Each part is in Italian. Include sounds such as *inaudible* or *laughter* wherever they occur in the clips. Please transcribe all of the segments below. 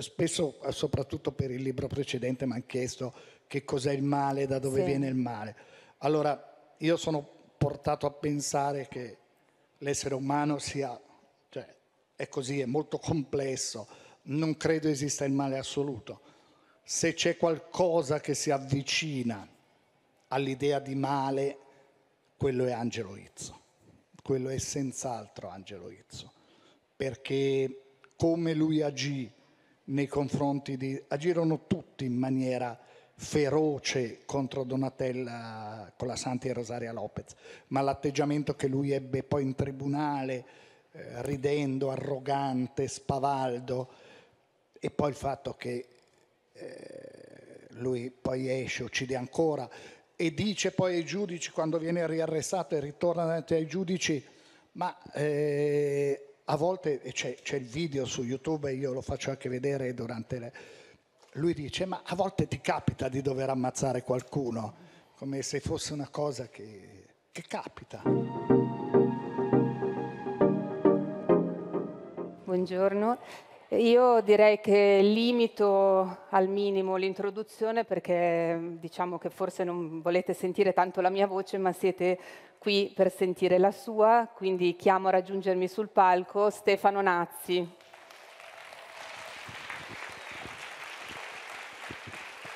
spesso, eh, soprattutto per il libro precedente, mi hanno chiesto che cos'è il male, da dove sì. viene il male. Allora, io sono portato a pensare che l'essere umano sia, cioè, è così, è molto complesso, non credo esista il male assoluto. Se c'è qualcosa che si avvicina all'idea di male, quello è Angelo Izzo, quello è senz'altro Angelo Izzo, perché come lui agì nei confronti di... agirono tutti in maniera feroce contro Donatella con la Santi e Rosaria Lopez, ma l'atteggiamento che lui ebbe poi in tribunale, eh, ridendo, arrogante, spavaldo, e poi il fatto che eh, lui poi esce, uccide ancora, e dice poi ai giudici, quando viene riarrestato e ritorna davanti ai giudici, ma eh, a volte c'è, c'è, il video su YouTube, e io lo faccio anche vedere durante le... Lui dice, ma a volte ti capita di dover ammazzare qualcuno, come se fosse una cosa che, che capita. Buongiorno, io direi che limito al minimo l'introduzione perché diciamo che forse non volete sentire tanto la mia voce, ma siete qui per sentire la sua, quindi chiamo a raggiungermi sul palco Stefano Nazzi.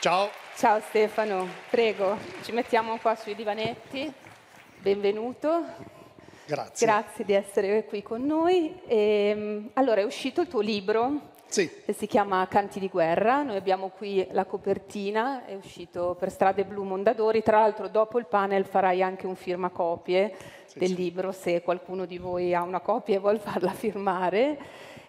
Ciao. Ciao Stefano, prego, ci mettiamo qua sui divanetti. Benvenuto. Grazie. Grazie di essere qui con noi. E, ehm, allora, è uscito il tuo libro sì. che si chiama Canti di guerra. Noi abbiamo qui la copertina, è uscito per Strade Blu Mondadori. Tra l'altro, dopo il panel farai anche un firmacopie sì, del sì. libro, se qualcuno di voi ha una copia e vuole *laughs* farla firmare.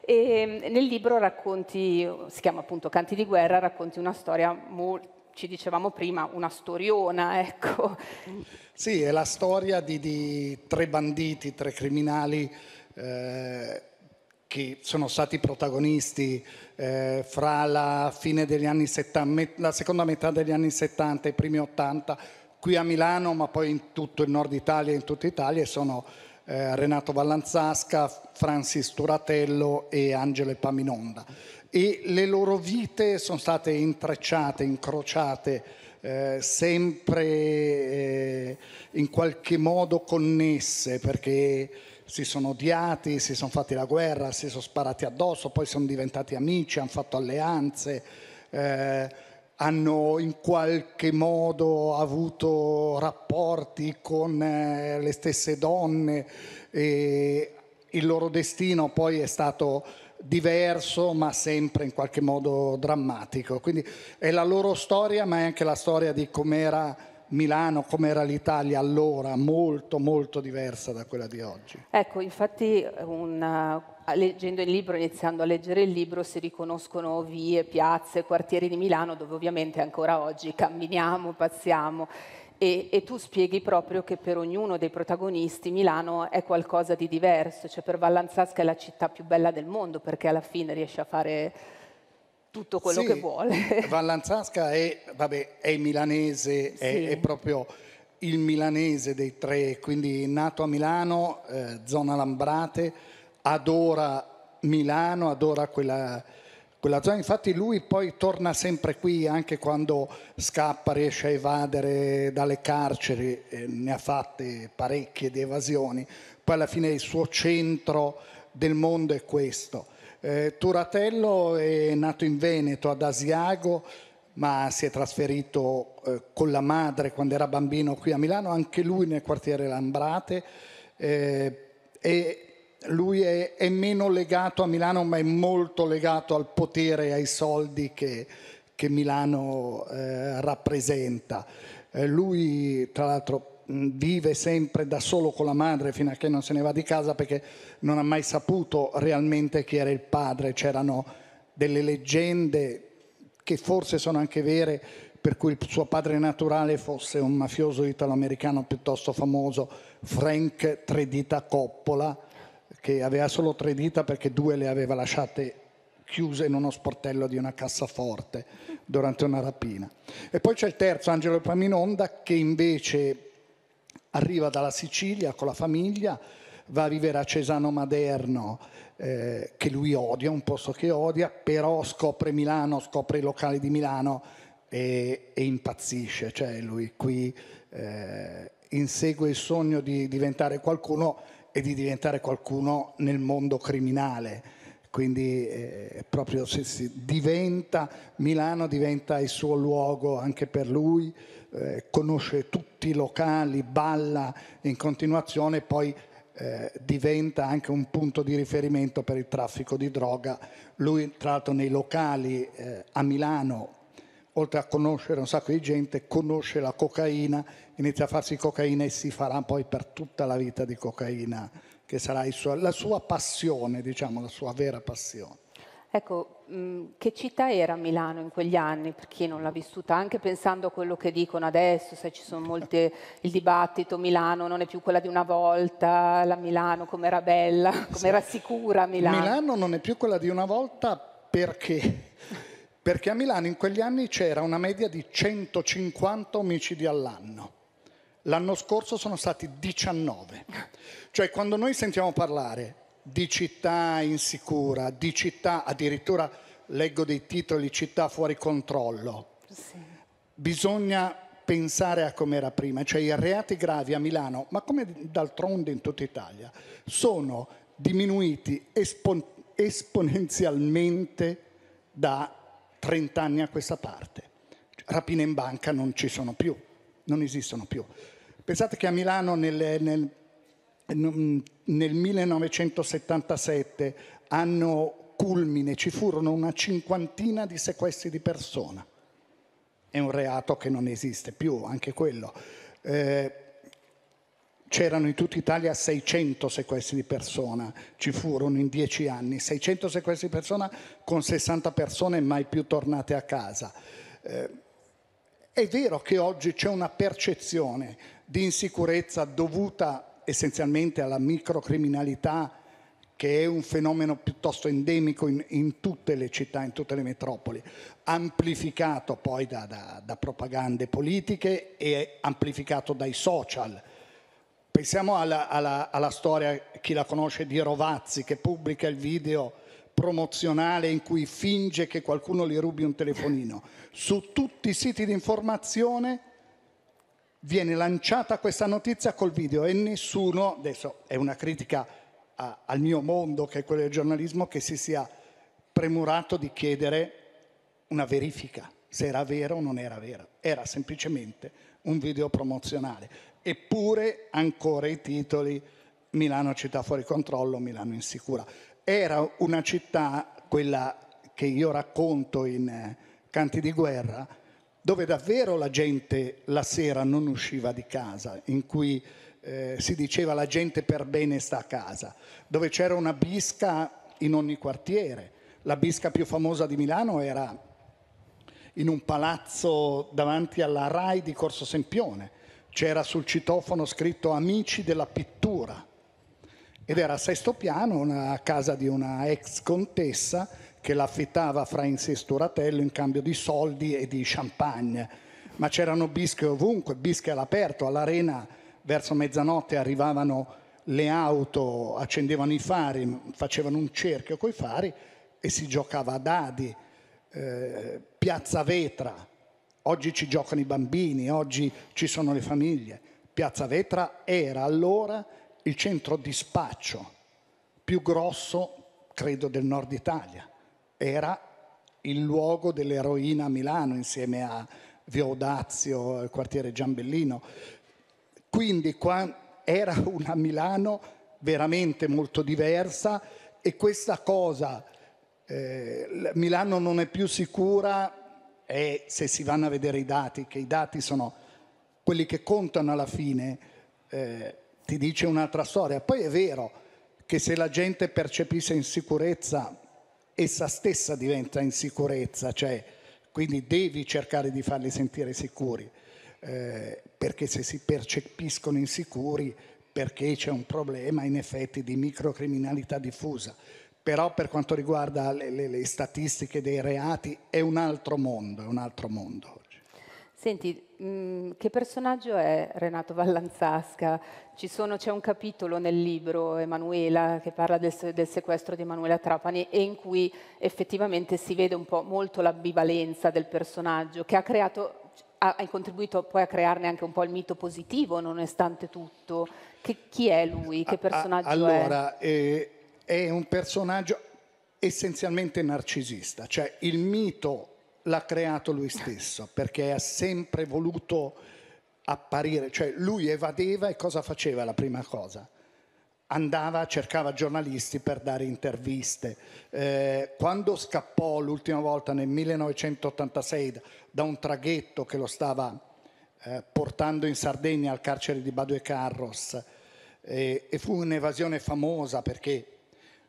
E ehm, nel libro racconti, si chiama appunto Canti di guerra, racconti una storia molto ci dicevamo prima, una storiona, *laughs* ecco. Sì, è la storia di, di tre banditi, tre criminali eh, che sono stati protagonisti eh, fra la, fine degli anni met- la seconda metà degli anni 70 e i primi 80, qui a Milano, ma poi in tutto il nord Italia e in tutta Italia, sono eh, Renato Vallanzasca, Francis Turatello e Angelo Paminonda e le loro vite sono state intrecciate, incrociate, eh, sempre eh, in qualche modo connesse perché si sono odiati, si sono fatti la guerra, si sono sparati addosso, poi sono diventati amici, hanno fatto alleanze, eh, hanno in qualche modo avuto rapporti con eh, le stesse donne e il loro destino poi è stato diverso ma sempre in qualche modo drammatico. Quindi è la loro storia ma è anche la storia di com'era Milano, com'era l'Italia allora, molto molto diversa da quella di oggi. Ecco, infatti una, leggendo il libro, iniziando a leggere il libro, si riconoscono vie, piazze, quartieri di Milano dove ovviamente ancora oggi camminiamo, passiamo. E, e, tu spieghi proprio che per ognuno dei protagonisti Milano è qualcosa di diverso, cioè per Vallanzasca è la città più bella del mondo perché alla fine riesce a fare tutto quello sì, che vuole. Vallanzasca *laughs* è, vabbè, è milanese, sì. è, è, proprio il milanese dei tre, quindi nato a Milano, eh, zona Lambrate, adora Milano, adora quella quella zona. Infatti lui poi torna sempre qui, anche quando scappa, riesce a evadere dalle carceri, e ne ha fatte parecchie di evasioni. Poi alla fine il suo centro del mondo è questo. Eh, Turatello è nato in Veneto, ad Asiago, ma si è trasferito eh, con la madre quando era bambino qui a Milano, anche lui nel quartiere Lambrate. Eh, e lui è, è, meno legato a Milano ma è molto legato al potere e ai soldi che, che Milano eh, rappresenta. Eh, lui tra l'altro vive sempre da solo con la madre fino a che non se ne va di casa perché non ha mai saputo realmente chi era il padre, c'erano delle leggende che forse sono anche vere per cui il suo padre naturale fosse un mafioso italo-americano piuttosto famoso, Frank Tredita Coppola, che aveva solo tre dita perché due le aveva lasciate chiuse in uno sportello di una cassaforte durante una rapina. E poi c'è il terzo, Angelo Paminonda, che invece arriva dalla Sicilia con la famiglia, va a vivere a Cesano Maderno, eh, che lui odia, un posto che odia, però scopre Milano, scopre i locali di Milano e, e impazzisce. Cioè lui qui eh, insegue il sogno di diventare qualcuno e di diventare qualcuno nel mondo criminale. Quindi eh, proprio se si diventa, Milano diventa il suo luogo anche per lui, eh, conosce tutti i locali, balla in continuazione, poi eh, diventa anche un punto di riferimento per il traffico di droga. Lui, tra l'altro, nei locali eh, a Milano oltre a conoscere un sacco di gente, conosce la cocaina, inizia a farsi cocaina e si farà poi per tutta la vita di cocaina, che sarà suo, la sua passione, diciamo, la sua vera passione. Ecco, mh, mm, che città era Milano in quegli anni, per chi non l'ha vissuta, anche pensando a quello che dicono adesso, se ci sono molte, il dibattito Milano non è più quella di una volta, la Milano com'era bella, com'era sì. sicura Milano. Milano non è più quella di una volta perché perché a Milano in quegli anni c'era una media di 150 omicidi all'anno. L'anno scorso sono stati 19. Cioè quando noi sentiamo parlare di città insicura, di città addirittura leggo dei titoli città fuori controllo, sì. bisogna pensare a com'era prima, cioè i reati gravi a Milano, ma come d'altronde in tutta Italia, sono diminuiti espon esponenzialmente da 30 anni a questa parte. Rapine in banca non ci sono più, non esistono più. Pensate che a Milano nel, nel, nel 1977, anno culmine, ci furono una cinquantina di sequestri di persona. È un reato che non esiste più, anche quello. Eh, C'erano in tutta Italia 600 sequestri di persona, ci furono in dieci anni, 600 sequestri di persona con 60 persone mai più tornate a casa. Eh, è vero che oggi c'è una percezione di insicurezza dovuta essenzialmente alla microcriminalità che è un fenomeno piuttosto endemico in, in, tutte le città, in tutte le metropoli, amplificato poi da, da, da propagande politiche e amplificato dai social Pensiamo alla, alla, alla storia, chi la conosce, di Rovazzi che pubblica il video promozionale in cui finge che qualcuno gli rubi un telefonino. Su tutti i siti di informazione viene lanciata questa notizia col video e nessuno, adesso è una critica a, al mio mondo che è quello del giornalismo, che si sia premurato di chiedere una verifica se era vero o non era vero, era semplicemente un video promozionale eppure ancora i titoli Milano città fuori controllo, Milano insicura. Era una città, quella che io racconto in eh, Canti di guerra, dove davvero la gente la sera non usciva di casa, in cui eh, si diceva la gente per bene sta a casa, dove c'era una bisca in ogni quartiere. La bisca più famosa di Milano era in un palazzo davanti alla RAI di Corso Sempione c'era sul citofono scritto Amici della pittura ed era a sesto piano una casa di una ex contessa che l'affittava fra Francis Turatello in cambio di soldi e di champagne. Ma c'erano bische ovunque, bische all'aperto, all'arena verso mezzanotte arrivavano le auto, accendevano i fari, facevano un cerchio coi fari e si giocava a dadi, eh, piazza vetra, Oggi ci giocano i bambini, oggi ci sono le famiglie. Piazza Vetra era allora il centro di spaccio più grosso, credo, del nord Italia. Era il luogo dell'eroina a Milano insieme a Via Odazio, il quartiere Giambellino. Quindi qua era una Milano veramente molto diversa e questa cosa, eh, Milano non è più sicura e se si vanno a vedere i dati, che i dati sono quelli che contano alla fine, eh, ti dice un'altra storia. Poi è vero che se la gente percepisce insicurezza, essa stessa diventa insicurezza, cioè quindi devi cercare di farli sentire sicuri, eh, perché se si percepiscono insicuri, perché c'è un problema in effetti di microcriminalità diffusa però per quanto riguarda le, le, le statistiche dei reati è un altro mondo, è un altro mondo. Senti, mh, mm, che personaggio è Renato Vallanzasca? Sono, c'è un capitolo nel libro Emanuela che parla del, del, sequestro di Emanuela Trapani e in cui effettivamente si vede un po' molto l'ambivalenza del personaggio che ha, creato, ha, ha contribuito poi a crearne anche un po' il mito positivo nonostante tutto. Che, chi è lui? Che personaggio a, a, allora, è? Eh è un personaggio essenzialmente narcisista, cioè il mito l'ha creato lui stesso perché ha sempre voluto apparire, cioè lui evadeva e cosa faceva la prima cosa? Andava, cercava giornalisti per dare interviste. Eh, quando scappò l'ultima volta nel 1986 da un traghetto che lo stava eh, portando in Sardegna al carcere di Badu Carros, eh, e fu un'evasione famosa perché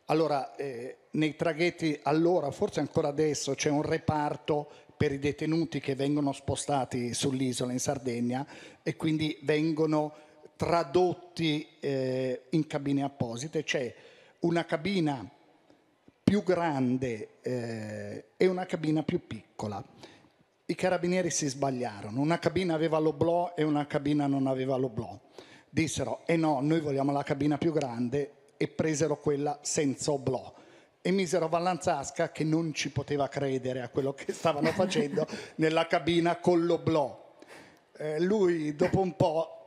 allora, eh, nei traghetti allora, forse ancora adesso, c'è un reparto per i detenuti che vengono spostati sull'isola in Sardegna e quindi vengono tradotti eh, in cabine apposite. C'è una cabina più grande eh, e una cabina più piccola. I carabinieri si sbagliarono, una cabina aveva l'oblò e una cabina non aveva l'oblò. Dissero, eh no, noi vogliamo la cabina più grande e presero quella senza oblò e misero Vallanzasca che non ci poteva credere a quello che stavano *laughs* facendo nella cabina con l'oblò. Eh, lui dopo un po'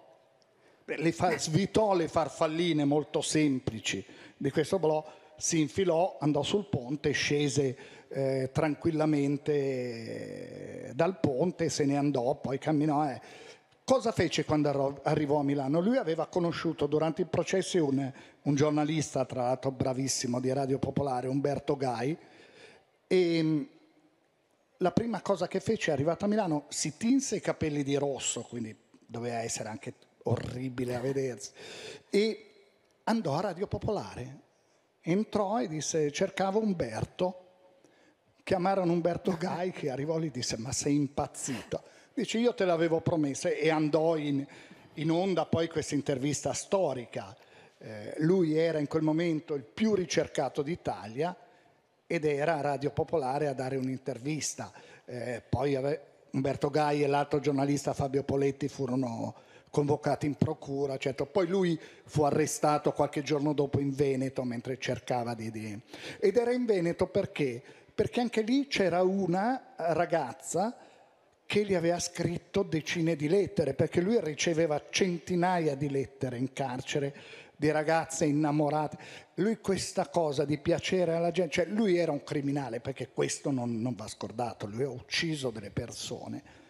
le fa- svitò le farfalline molto semplici di questo oblò, si infilò, andò sul ponte, scese eh, tranquillamente eh, dal ponte, se ne andò, poi camminò. Eh Cosa fece quando arrivò a Milano? Lui aveva conosciuto durante il processo un, un giornalista, tra l'altro bravissimo, di Radio Popolare, Umberto Gai, e mm, la prima cosa che fece, arrivato a Milano, si tinse i capelli di rosso, quindi doveva essere anche orribile a vedersi, e andò a Radio Popolare. Entrò e disse, cercavo Umberto. Chiamarono Umberto Gai che arrivò lì e disse, ma sei impazzito Dice io te l'avevo promessa e andò in, in onda poi questa intervista storica. Eh, lui era in quel momento il più ricercato d'Italia ed era a Radio Popolare a dare un'intervista. Eh, poi ave- Umberto Gai e l'altro giornalista Fabio Poletti furono convocati in procura, certo. poi lui fu arrestato qualche giorno dopo in Veneto mentre cercava di... di... Ed era in Veneto perché? Perché anche lì c'era una ragazza che gli aveva scritto decine di lettere, perché lui riceveva centinaia di lettere in carcere di ragazze innamorate. Lui questa cosa di piacere alla gente, cioè lui era un criminale, perché questo non, non va scordato, lui ha ucciso delle persone.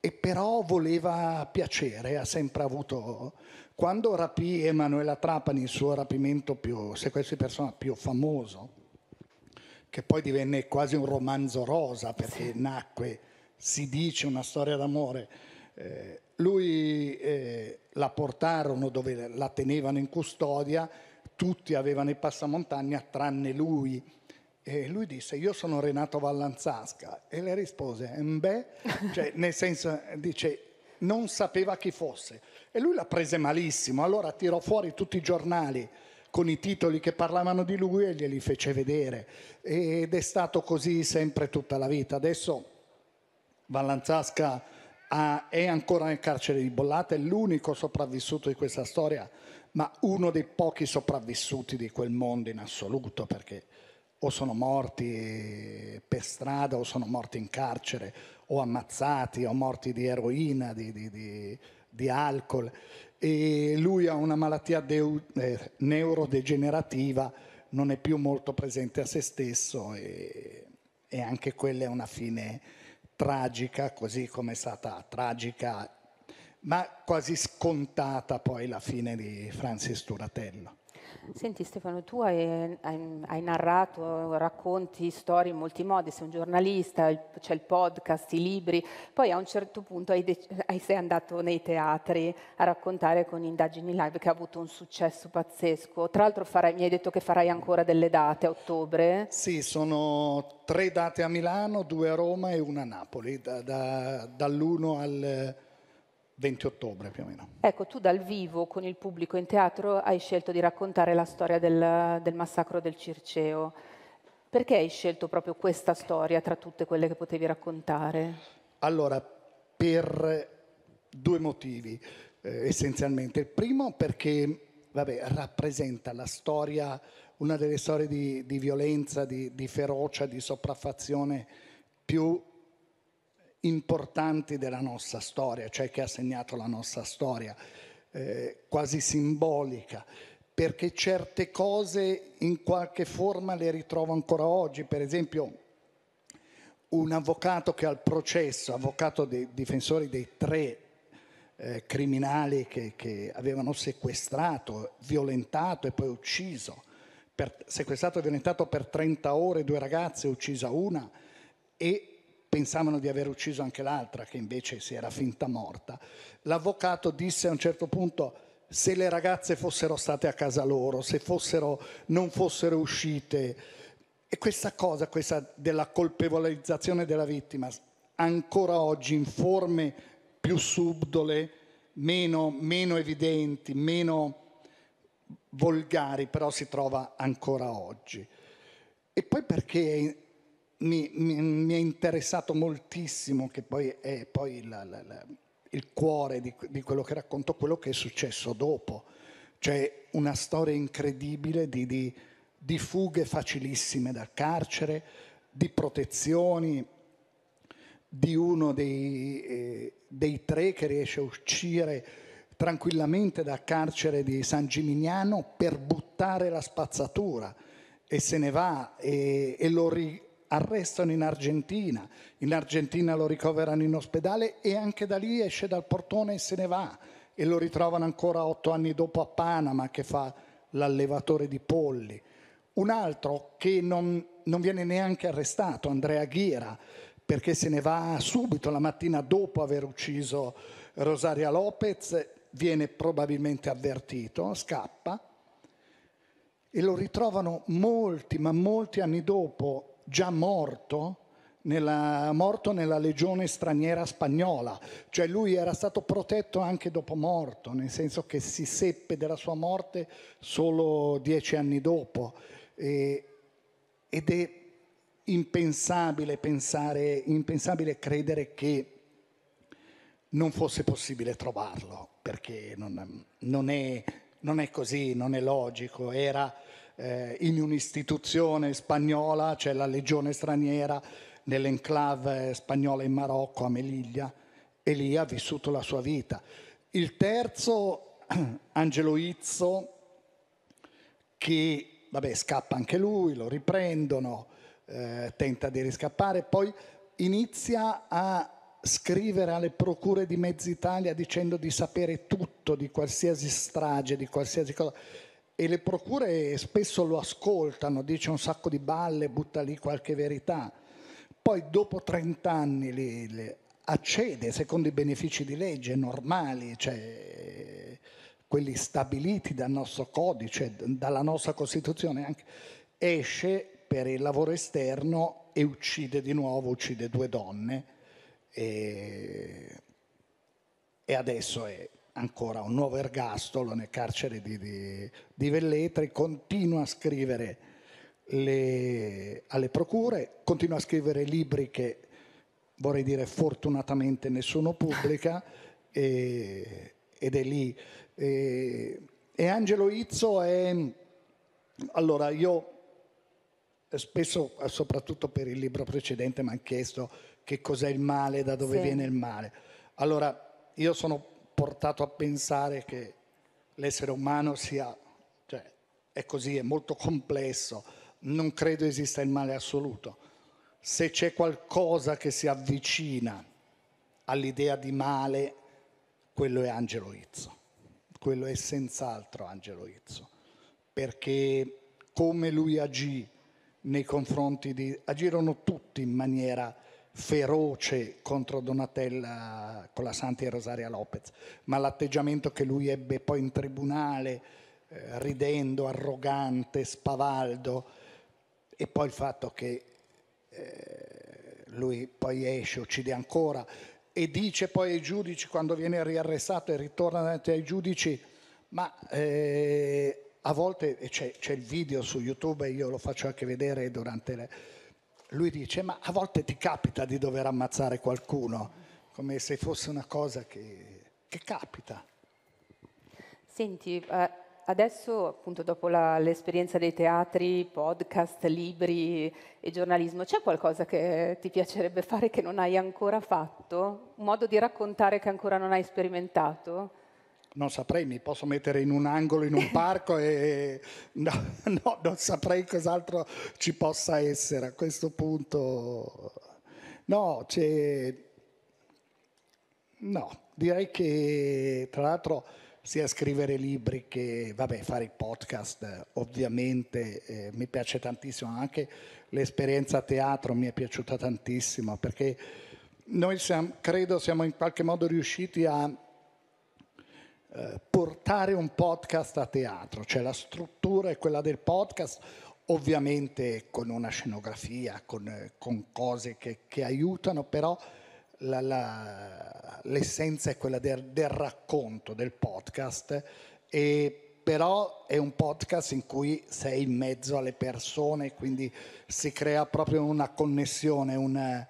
E però voleva piacere, ha sempre avuto... Quando rapì Emanuela Trapani, il suo rapimento più, sequestro di persona più famoso, che poi divenne quasi un romanzo rosa perché nacque si dice una storia d'amore. Eh, lui eh, la portarono dove la tenevano in custodia, tutti avevano i passamontagna tranne lui. E lui disse, io sono Renato Vallanzasca. E le rispose, eh, beh, *laughs* cioè, nel senso, dice, non sapeva chi fosse. E lui la prese malissimo, allora tirò fuori tutti i giornali con i titoli che parlavano di lui e glieli fece vedere. Ed è stato così sempre tutta la vita. Adesso Vallanzasca è ancora nel carcere di Bollate, è l'unico sopravvissuto di questa storia, ma uno dei pochi sopravvissuti di quel mondo in assoluto, perché o sono morti per strada, o sono morti in carcere, o ammazzati, o morti di eroina, di, di, di, di alcol. E lui ha una malattia deu, eh, neurodegenerativa, non è più molto presente a se stesso e, e anche quella è una fine tragica, così come è stata tragica, ma quasi scontata poi la fine di Francis Turatello. Senti Stefano, tu hai, hai, hai, narrato, racconti storie in molti modi, sei un giornalista, c'è il podcast, i libri, poi a un certo punto dec- sei andato nei teatri a raccontare con indagini live che ha avuto un successo pazzesco. Tra l'altro farai, mi hai detto che farai ancora delle date a ottobre. Sì, sono tre date a Milano, due a Roma e una a Napoli, da, da, dall'1 al... 20 ottobre più o meno. Ecco, tu dal vivo con il pubblico in teatro hai scelto di raccontare la storia del, del massacro del Circeo. Perché hai scelto proprio questa storia tra tutte quelle che potevi raccontare? Allora, per due motivi eh, essenzialmente. Il primo perché vabbè, rappresenta la storia, una delle storie di, di violenza, di, di ferocia, di sopraffazione più importanti della nostra storia, cioè che ha segnato la nostra storia, eh, quasi simbolica, perché certe cose in qualche forma le ritrovo ancora oggi, per esempio un avvocato che al processo, avvocato dei difensori dei tre eh, criminali che, che, avevano sequestrato, violentato e poi ucciso, per, sequestrato e violentato per 30 ore due ragazze, uccisa una, e pensavano di aver ucciso anche l'altra, che invece si era finta morta. L'avvocato disse a un certo punto se le ragazze fossero state a casa loro, se fossero, non fossero uscite. E questa cosa, questa della colpevolizzazione della vittima, ancora oggi in forme più subdole, meno, meno evidenti, meno volgari, però si trova ancora oggi. E poi perché mi, mi, mi, è interessato moltissimo, che poi è poi la, la, la, il cuore di, di, quello che racconto, quello che è successo dopo. Cioè una storia incredibile di, di, di fughe facilissime dal carcere, di protezioni, di uno dei, eh, dei tre che riesce a uscire tranquillamente dal carcere di San Gimignano per buttare la spazzatura e se ne va e, e lo, ri, arrestano in Argentina, in Argentina lo ricoverano in ospedale e anche da lì esce dal portone e se ne va e lo ritrovano ancora otto anni dopo a Panama che fa l'allevatore di polli. Un altro che non, non viene neanche arrestato, Andrea Ghiera, perché se ne va subito la mattina dopo aver ucciso Rosaria Lopez, viene probabilmente avvertito, scappa e lo ritrovano molti, ma molti anni dopo già morto nella, morto nella legione straniera spagnola, cioè lui era stato protetto anche dopo morto, nel senso che si seppe della sua morte solo dieci anni dopo. E, ed è impensabile, pensare, impensabile credere che non fosse possibile trovarlo, perché non, non, è, non è così, non è logico, era eh, in un'istituzione spagnola, c'è cioè la legione straniera nell'enclave spagnola in Marocco, a Meliglia, e lì ha vissuto la sua vita. Il terzo, *clears throat* Angelo Izzo, che vabbè, scappa anche lui, lo riprendono, eh, tenta di riscappare, poi inizia a scrivere alle procure di Mezza Italia dicendo di sapere tutto, di qualsiasi strage, di qualsiasi cosa e le procure spesso lo ascoltano, dice un sacco di balle, butta lì qualche verità. Poi dopo 30 anni li, li accede secondo i benefici di legge normali, cioè quelli stabiliti dal nostro codice, dalla nostra Costituzione, anche, esce per il lavoro esterno e uccide di nuovo, uccide due donne e, e adesso è ancora un nuovo ergastolo nel carcere di, di, di Velletri, continua a scrivere le, alle procure, continua a scrivere libri che vorrei dire fortunatamente nessuno pubblica *laughs* e, ed è lì. E, e Angelo Izzo è... Allora, io spesso, soprattutto per il libro precedente, mi hanno chiesto che cos'è il male, da dove sì. viene il male. Allora, io sono portato a pensare che l'essere umano sia, cioè, è così, è molto complesso, non credo esista il male assoluto. Se c'è qualcosa che si avvicina all'idea di male, quello è Angelo Izzo, quello è senz'altro Angelo Izzo, perché come lui agì nei confronti di... agirono tutti in maniera feroce contro Donatella con la Colasanti e Rosaria Lopez, ma l'atteggiamento che lui ebbe poi in tribunale, eh, ridendo, arrogante, spavaldo, e poi il fatto che eh, lui poi esce, uccide ancora, e dice poi ai giudici, quando viene riarrestato e ritorna davanti ai giudici, ma eh, a volte c'è, il video su YouTube, e io lo faccio anche vedere durante le lui dice ma a volte ti capita di dover ammazzare qualcuno, come se fosse una cosa che, che capita. Senti, eh, adesso appunto dopo la, l'esperienza dei teatri, podcast, libri e giornalismo, c'è qualcosa che ti piacerebbe fare che non hai ancora fatto? Un modo di raccontare che ancora non hai sperimentato? non saprei, mi posso mettere in un angolo in un *laughs* parco e no, *laughs* no, non saprei cos'altro ci possa essere a questo punto. No, c'è... No, direi che tra l'altro sia scrivere libri che, vabbè, fare i podcast ovviamente eh, mi piace tantissimo, anche l'esperienza a teatro mi è piaciuta tantissimo perché noi siamo, credo siamo in qualche modo riusciti a eh, portare un podcast a teatro, cioè la struttura è quella del podcast, ovviamente con una scenografia, con, eh, con cose che, che, aiutano, però la, la, l'essenza è quella del, del racconto del podcast e però è un podcast in cui sei in mezzo alle persone, quindi si crea proprio una connessione, un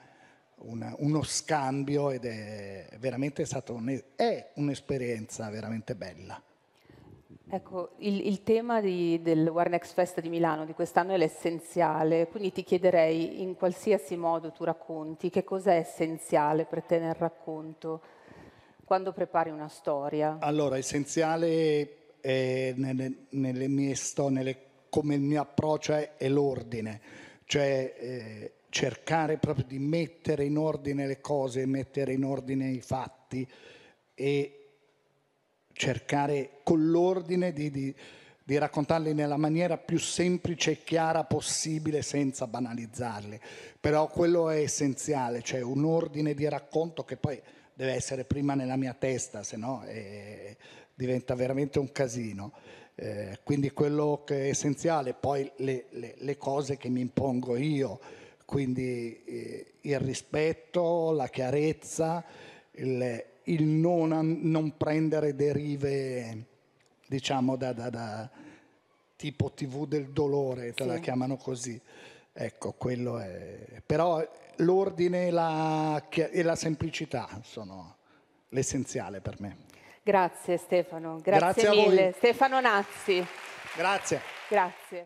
una, uno scambio ed è veramente stato un, è un'esperienza veramente bella. Ecco, il, il tema di, del Warnex Fest di Milano di quest'anno è l'essenziale, quindi ti chiederei in qualsiasi modo tu racconti che cosa è essenziale per te nel racconto quando prepari una storia. Allora, essenziale è nelle, nelle mie storie, come il mio approccio è, è l'ordine, cioè eh, cercare proprio di mettere in ordine le cose, mettere in ordine i fatti e cercare con l'ordine di, di, di raccontarli nella maniera più semplice e chiara possibile senza banalizzarli. Però quello è essenziale, cioè un ordine di racconto che poi deve essere prima nella mia testa, se no eh, diventa veramente un casino. Eh, quindi quello che è essenziale, poi le, le, le cose che mi impongo io quindi eh, il rispetto, la chiarezza, il, il non, non, prendere derive, diciamo, da, da, da tipo TV del dolore, te sì. la chiamano così. Ecco, quello è. Però l'ordine e la, e la semplicità sono l'essenziale per me. Grazie Stefano, grazie, grazie mille. Stefano Nazzi. Grazie. Grazie.